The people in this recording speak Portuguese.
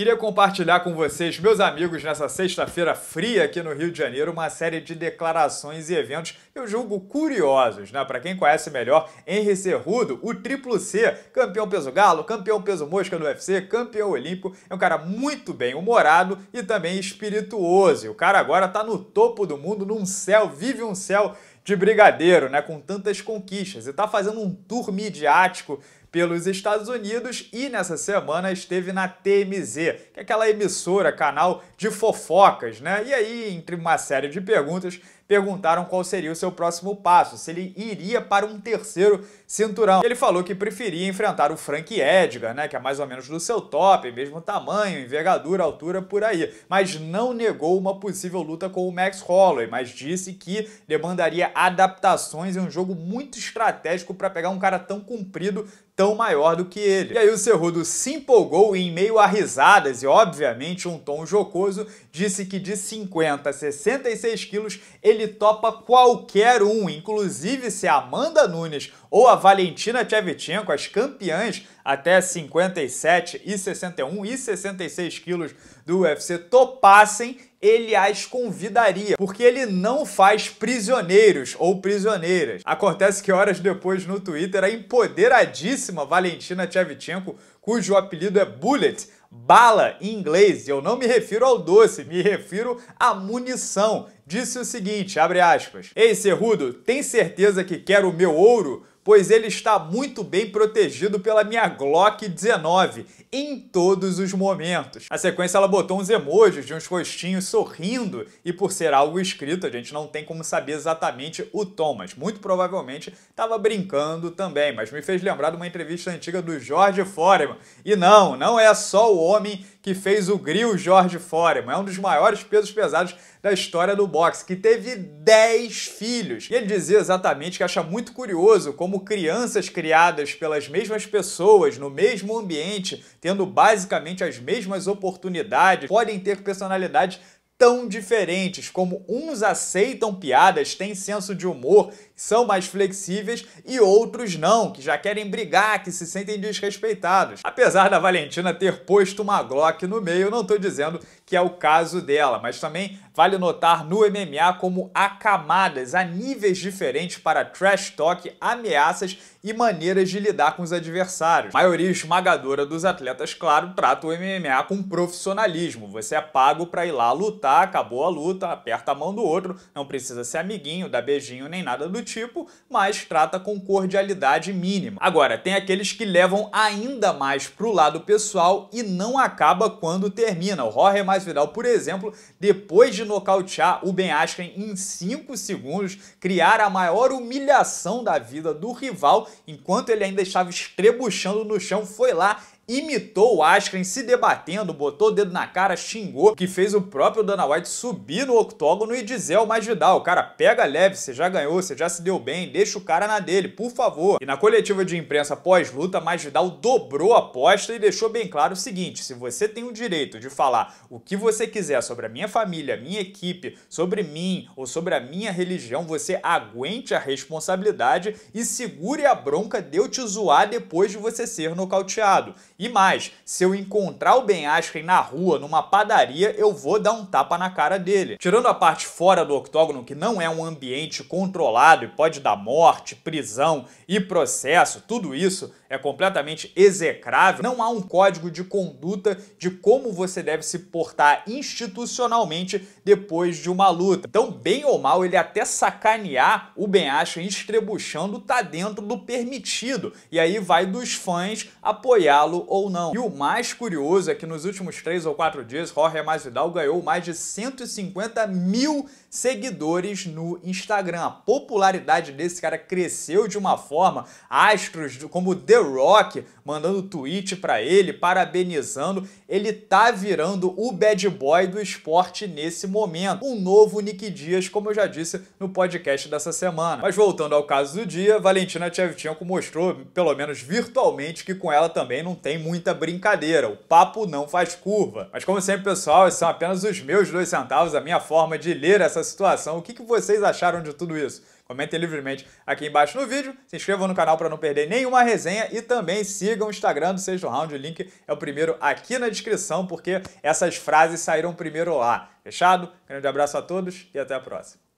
Queria compartilhar com vocês, meus amigos, nessa sexta-feira fria aqui no Rio de Janeiro, uma série de declarações e eventos que eu julgo curiosos, né? Para quem conhece melhor, Henri Cerrudo, o triplo C, campeão peso galo, campeão peso mosca do UFC, campeão olímpico, é um cara muito bem humorado e também espirituoso. E o cara agora tá no topo do mundo, num céu, vive um céu de brigadeiro, né, com tantas conquistas, e tá fazendo um tour midiático pelos Estados Unidos e nessa semana esteve na TMZ, que é aquela emissora, canal de fofocas, né? E aí, entre uma série de perguntas, perguntaram qual seria o seu próximo passo, se ele iria para um terceiro cinturão. Ele falou que preferia enfrentar o Frank Edgar, né, que é mais ou menos do seu top, mesmo tamanho, envergadura, altura, por aí, mas não negou uma possível luta com o Max Holloway, mas disse que demandaria adaptações e um jogo muito estratégico para pegar um cara tão comprido, tão maior do que ele. E aí o Cerrudo se empolgou e, em meio a risadas e, obviamente, um tom jocoso, disse que de 50 a 66 quilos ele topa qualquer um, inclusive se a Amanda Nunes ou a Valentina Tchevchenko, as campeãs, até 57 e 61 e 66 quilos do UFC topassem, ele as convidaria, porque ele não faz prisioneiros ou prisioneiras. Acontece que horas depois no Twitter, a empoderadíssima Valentina Tchevchenko, cujo apelido é Bullet, bala em inglês, eu não me refiro ao doce, me refiro à munição, disse o seguinte, abre aspas, Ei, Cerrudo, tem certeza que quer o meu ouro? pois ele está muito bem protegido pela minha Glock 19 em todos os momentos. A sequência, ela botou uns emojis de uns rostinhos sorrindo, e por ser algo escrito, a gente não tem como saber exatamente o tom, mas muito provavelmente estava brincando também. Mas me fez lembrar de uma entrevista antiga do Jorge Foreman. E não, não é só o homem que fez o grill Jorge Foreman, é um dos maiores pesos pesados da história do boxe, que teve 10 filhos. E ele dizia exatamente que acha muito curioso como como crianças criadas pelas mesmas pessoas, no mesmo ambiente, tendo basicamente as mesmas oportunidades, podem ter personalidades tão diferentes, como uns aceitam piadas, têm senso de humor, são mais flexíveis e outros não, que já querem brigar, que se sentem desrespeitados. Apesar da Valentina ter posto uma Glock no meio, não estou dizendo que é o caso dela, mas também vale notar no MMA como há camadas, há níveis diferentes para trash talk, ameaças e maneiras de lidar com os adversários. A maioria esmagadora dos atletas, claro, trata o MMA com profissionalismo. Você é pago para ir lá lutar, acabou a luta, aperta a mão do outro, não precisa ser amiguinho, dar beijinho nem nada do tipo, mas trata com cordialidade mínima. Agora, tem aqueles que levam ainda mais pro lado pessoal e não acaba quando termina. O Jorge Masvidal, por exemplo, depois de nocautear o Ben Askren em 5 segundos, criar a maior humilhação da vida do rival, enquanto ele ainda estava estrebuchando no chão, foi lá imitou o Askren se debatendo, botou o dedo na cara, xingou, que fez o próprio Dana White subir no octógono e dizer ao Masvidal, cara, pega leve, você já ganhou, você já se deu bem, deixa o cara na dele, por favor. E na coletiva de imprensa pós-luta, Masvidal dobrou a aposta e deixou bem claro o seguinte, se você tem o direito de falar o que você quiser sobre a minha família, minha equipe, sobre mim ou sobre a minha religião, você aguente a responsabilidade e segure a bronca de eu te zoar depois de você ser nocauteado. E mais, se eu encontrar o Ben Askren na rua, numa padaria, eu vou dar um tapa na cara dele. Tirando a parte fora do octógono, que não é um ambiente controlado e pode dar morte, prisão e processo, tudo isso é completamente execrável. Não há um código de conduta de como você deve se portar institucionalmente depois de uma luta. Então, bem ou mal, ele até sacanear o Ben Askren estrebuchando tá dentro do permitido. E aí vai dos fãs apoiá-lo ou não. E o mais curioso é que nos últimos três ou quatro dias, Jorge Masvidal ganhou mais de 150 mil seguidores no Instagram. A popularidade desse cara cresceu de uma forma, astros como The Rock mandando tweet para ele, parabenizando. Ele tá virando o bad boy do esporte nesse momento. Um novo Nick Dias, como eu já disse no podcast dessa semana. Mas voltando ao caso do dia, Valentina Tchevchenko mostrou, pelo menos virtualmente, que com ela também não tem muita brincadeira, o papo não faz curva. Mas como sempre, pessoal, esses são apenas os meus dois centavos, a minha forma de ler essa situação. O que, que vocês acharam de tudo isso? Comentem livremente aqui embaixo no vídeo, se inscrevam no canal para não perder nenhuma resenha e também sigam o Instagram do Sexto Round, o link é o primeiro aqui na descrição, porque essas frases saíram primeiro lá. Fechado? Grande abraço a todos e até a próxima.